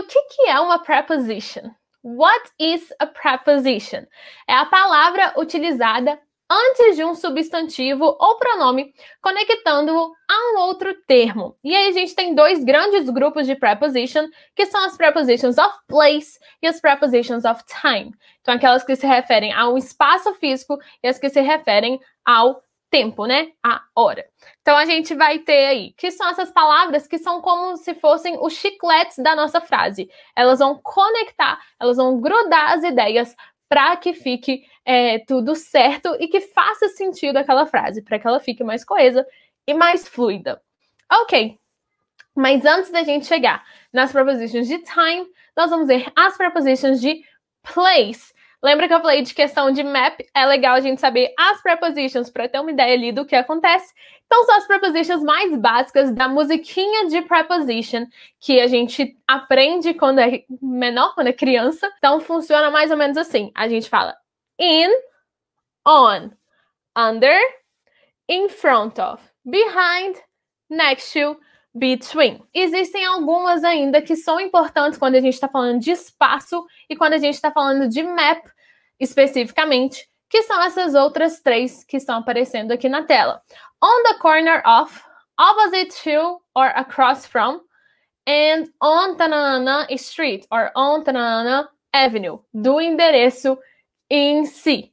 o que, que é uma preposition? What is a preposition? É a palavra utilizada antes de um substantivo ou pronome, conectando-o a um outro termo. E aí a gente tem dois grandes grupos de preposition, que são as prepositions of place e as prepositions of time. Então, aquelas que se referem ao espaço físico e as que se referem ao tempo, né? A hora. Então a gente vai ter aí, que são essas palavras que são como se fossem os chicletes da nossa frase. Elas vão conectar, elas vão grudar as ideias para que fique é, tudo certo e que faça sentido aquela frase, para que ela fique mais coesa e mais fluida. Ok, mas antes da gente chegar nas prepositions de time, nós vamos ver as prepositions de place. Lembra que eu falei de questão de map? É legal a gente saber as prepositions para ter uma ideia ali do que acontece. Então, são as prepositions mais básicas da musiquinha de preposition que a gente aprende quando é menor, quando é criança. Então, funciona mais ou menos assim: a gente fala in, on, under, in front of, behind, next to between. Existem algumas ainda que são importantes quando a gente está falando de espaço e quando a gente está falando de map especificamente, que são essas outras três que estão aparecendo aqui na tela. On the corner of, opposite to or across from, and on Tanana Street or on Tanana Avenue, do endereço em si.